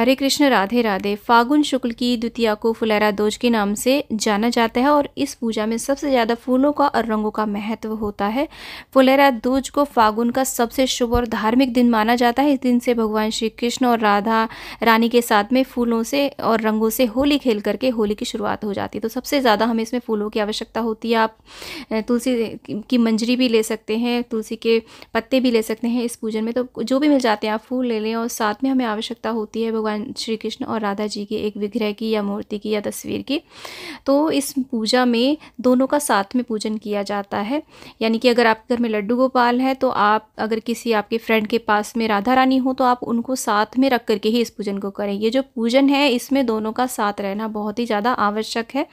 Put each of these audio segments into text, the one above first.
हरे कृष्ण राधे राधे फागुन शुक्ल की द्वितीया को फुलेरा दोज के नाम से जाना जाता है और इस पूजा में सबसे ज़्यादा फूलों का और रंगों का महत्व होता है फुलेरा दोज को फागुन का सबसे शुभ और धार्मिक दिन माना जाता है इस दिन से भगवान श्री कृष्ण और राधा रानी के साथ में फूलों से और रंगों से होली खेल करके होली की शुरुआत हो जाती है तो सबसे ज़्यादा हमें इसमें फूलों की आवश्यकता होती है आप तुलसी की मंजरी भी ले सकते हैं तुलसी के पत्ते भी ले सकते हैं इस पूजन में तो जो भी मिल जाते हैं आप फूल ले लें और साथ में हमें आवश्यकता होती है भगवान भगवान श्री कृष्ण और राधा जी की एक विग्रह की या मूर्ति की या तस्वीर की तो इस पूजा में दोनों का साथ में पूजन किया जाता है यानी कि अगर आपके घर में लड्डू गोपाल है तो आप अगर किसी आपके फ्रेंड के पास में राधा रानी हो तो आप उनको साथ में रख करके ही इस पूजन को करें ये जो पूजन है इसमें दोनों का साथ रहना बहुत ही ज़्यादा आवश्यक है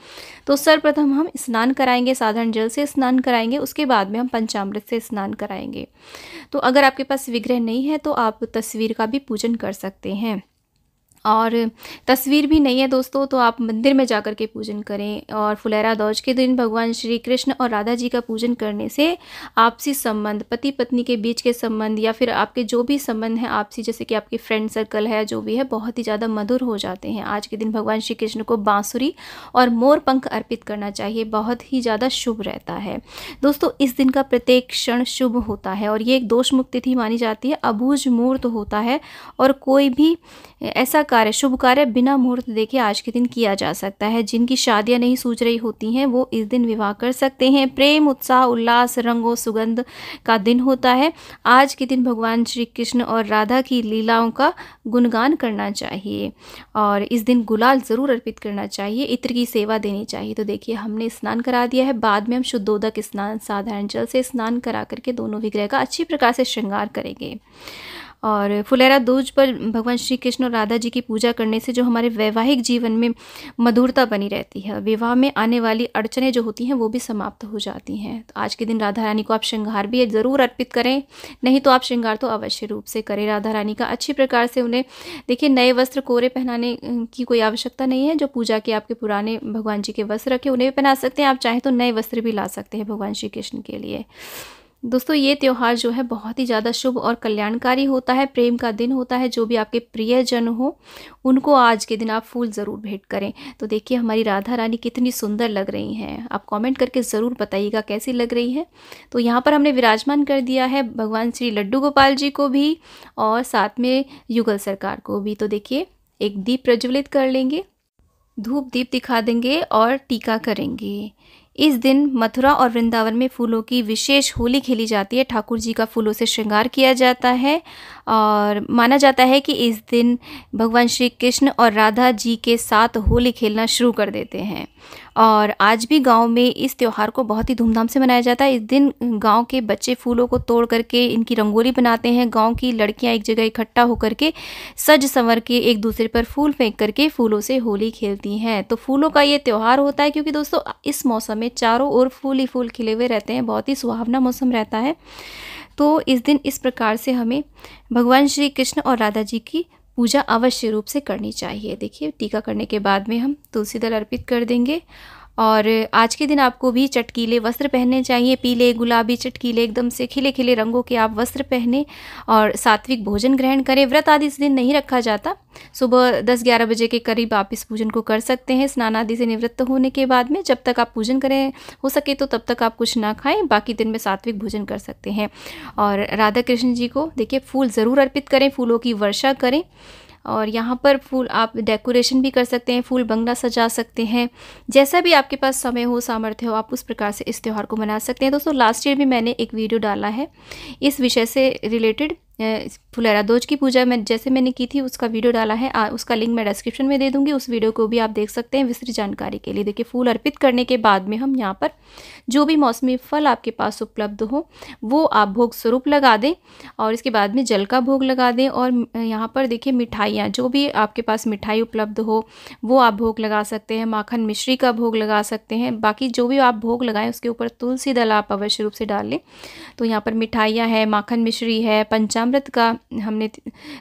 तो सर्वप्रथम हम स्नान कराएंगे साधारण जल से स्नान कराएंगे उसके बाद में हम पंचामृत से स्नान कराएंगे तो अगर आपके पास विग्रह नहीं है तो आप तस्वीर का भी पूजन कर सकते हैं और तस्वीर भी नहीं है दोस्तों तो आप मंदिर में जा के पूजन करें और फुलेरा दौज के दिन भगवान श्री कृष्ण और राधा जी का पूजन करने से आपसी संबंध पति पत्नी के बीच के संबंध या फिर आपके जो भी संबंध हैं आपसी जैसे कि आपके फ्रेंड सर्कल है जो भी है बहुत ही ज़्यादा मधुर हो जाते हैं आज के दिन भगवान श्री कृष्ण को बाँसुरी और मोर पंख अर्पित करना चाहिए बहुत ही ज़्यादा शुभ रहता है दोस्तों इस दिन का प्रत्येक क्षण शुभ होता है और ये एक दोष मुक्त तिथि मानी जाती है अबूझ मुहूर्त होता है और कोई भी ऐसा कार्य शुभ कार्य बिना मुहूर्त देखे आज के दिन किया जा सकता है जिनकी शादियां नहीं सूझ रही होती हैं वो इस दिन विवाह कर सकते हैं प्रेम उत्साह उल्लास रंगों सुगंध का दिन होता है आज के दिन भगवान श्री कृष्ण और राधा की लीलाओं का गुणगान करना चाहिए और इस दिन गुलाल ज़रूर अर्पित करना चाहिए इत्र की सेवा देनी चाहिए तो देखिए हमने स्नान करा दिया है बाद में हम शुद्धोदक स्नान साधारण जल से स्नान करा करके दोनों विग्रह का अच्छी प्रकार से श्रृंगार करेंगे और फुलेरा दूज पर भगवान श्री कृष्ण और राधा जी की पूजा करने से जो हमारे वैवाहिक जीवन में मधुरता बनी रहती है विवाह में आने वाली अड़चने जो होती हैं वो भी समाप्त हो जाती हैं तो आज के दिन राधा रानी को आप श्रृंगार भी ज़रूर अर्पित करें नहीं तो आप श्रृंगार तो अवश्य रूप से करें राधा रानी का अच्छी प्रकार से उन्हें देखिए नए वस्त्र कोरे पहनाने की कोई आवश्यकता नहीं है जो पूजा के आपके पुराने भगवान जी के वस्त्र रखे उन्हें भी पहना सकते हैं आप चाहें तो नए वस्त्र भी ला सकते हैं भगवान श्री कृष्ण के लिए दोस्तों ये त्यौहार जो है बहुत ही ज़्यादा शुभ और कल्याणकारी होता है प्रेम का दिन होता है जो भी आपके प्रियजन हो उनको आज के दिन आप फूल ज़रूर भेंट करें तो देखिए हमारी राधा रानी कितनी सुंदर लग रही हैं आप कमेंट करके ज़रूर बताइएगा कैसी लग रही है तो यहाँ पर हमने विराजमान कर दिया है भगवान श्री लड्डू गोपाल जी को भी और साथ में युगल सरकार को भी तो देखिए एक दीप प्रज्वलित कर लेंगे धूप दीप दिखा देंगे और टीका करेंगे इस दिन मथुरा और वृंदावन में फूलों की विशेष होली खेली जाती है ठाकुर जी का फूलों से श्रृंगार किया जाता है और माना जाता है कि इस दिन भगवान श्री कृष्ण और राधा जी के साथ होली खेलना शुरू कर देते हैं और आज भी गांव में इस त्यौहार को बहुत ही धूमधाम से मनाया जाता है इस दिन गांव के बच्चे फूलों को तोड़ करके इनकी रंगोली बनाते हैं गांव की लड़कियां एक जगह इकट्ठा होकर के सज संवर के एक दूसरे पर फूल फेंक करके फूलों से होली खेलती हैं तो फूलों का ये त्यौहार होता है क्योंकि दोस्तों इस मौसम में चारों ओर फूल ही फूल खिले हुए रहते हैं बहुत ही सुहावना मौसम रहता है तो इस दिन इस प्रकार से हमें भगवान श्री कृष्ण और राधा जी की पूजा अवश्य रूप से करनी चाहिए देखिए टीका करने के बाद में हम तुलसी दल अर्पित कर देंगे और आज के दिन आपको भी चटकीले वस्त्र पहनने चाहिए पीले गुलाबी चटकीले एकदम से खिले खिले रंगों के आप वस्त्र पहने और सात्विक भोजन ग्रहण करें व्रत आदि इस दिन नहीं रखा जाता सुबह दस ग्यारह बजे के करीब आप इस पूजन को कर सकते हैं स्नान आदि से निवृत्त होने के बाद में जब तक आप पूजन करें हो सके तो तब तक आप कुछ ना खाएं बाकी दिन में सात्विक भोजन कर सकते हैं और राधा कृष्ण जी को देखिए फूल ज़रूर अर्पित करें फूलों की वर्षा करें और यहाँ पर फूल आप डेकोरेशन भी कर सकते हैं फूल बंगला सजा सकते हैं जैसा भी आपके पास समय हो सामर्थ्य हो आप उस प्रकार से इस त्यौहार को मना सकते हैं दोस्तों लास्ट ईयर भी मैंने एक वीडियो डाला है इस विषय से रिलेटेड दोज की पूजा मैं जैसे मैंने की थी उसका वीडियो डाला है आ, उसका लिंक मैं डिस्क्रिप्शन में दे दूंगी उस वीडियो को भी आप देख सकते हैं विस्तृत जानकारी के लिए देखिए फूल अर्पित करने के बाद में हम यहाँ पर जो भी मौसमी फल आपके पास उपलब्ध हो वो आप भोग स्वरूप लगा दें और इसके बाद में जल का भोग लगा दें और यहाँ पर देखिए मिठाइयाँ जो भी आपके पास मिठाई उपलब्ध हो वो आप भोग लगा सकते हैं माखन मिश्री का भोग लगा सकते हैं बाकी जो भी आप भोग लगाएं उसके ऊपर तुलसी दल आप अवश्य रूप से डाल लें तो यहाँ पर मिठाइयाँ हैं माखन मिश्री है पंचाम अमृत का हमने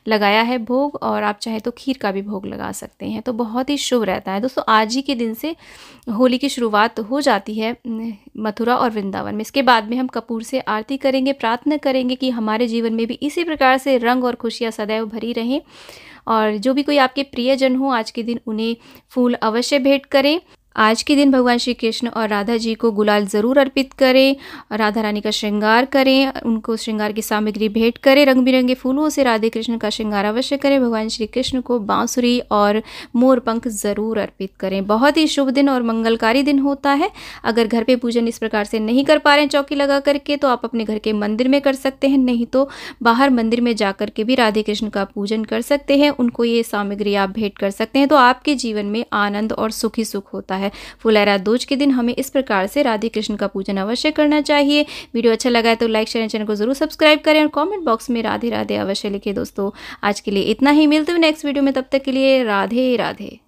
लगाया है भोग और आप चाहे तो खीर का भी भोग लगा सकते हैं तो बहुत ही शुभ रहता है दोस्तों आज ही के दिन से होली की शुरुआत हो जाती है मथुरा और वृंदावन में इसके बाद में हम कपूर से आरती करेंगे प्रार्थना करेंगे कि हमारे जीवन में भी इसी प्रकार से रंग और खुशियाँ सदैव भरी रहें और जो भी कोई आपके प्रियजन हो आज के दिन उन्हें फूल अवश्य भेंट करें आज के दिन भगवान श्री कृष्ण और राधा जी को गुलाल ज़रूर अर्पित करें राधा रानी का श्रृंगार करें उनको श्रृंगार की सामग्री भेंट करें रंग बिरंगे फूलों से राधे कृष्ण का श्रृंगार अवश्य करें भगवान श्री कृष्ण को बांसुरी और मोर पंख ज़रूर अर्पित करें बहुत ही शुभ दिन और मंगलकारी दिन होता है अगर घर पर पूजन इस प्रकार से नहीं कर पा रहे हैं चौकी लगा करके तो आप अपने घर के मंदिर में कर सकते हैं नहीं तो बाहर मंदिर में जा के भी राधे कृष्ण का पूजन कर सकते हैं उनको ये सामग्री आप भेंट कर सकते हैं तो आपके जीवन में आनंद और सुखी सुख होता है है फुलैरा दूज के दिन हमें इस प्रकार से राधे कृष्ण का पूजन अवश्य करना चाहिए वीडियो अच्छा लगा है तो लाइक शेयर चैनल को जरूर सब्सक्राइब करें और कॉमेंट बॉक्स में राधे राधे अवश्य लिखे दोस्तों आज के लिए इतना ही मिलते हुए नेक्स्ट वीडियो में तब तक के लिए राधे राधे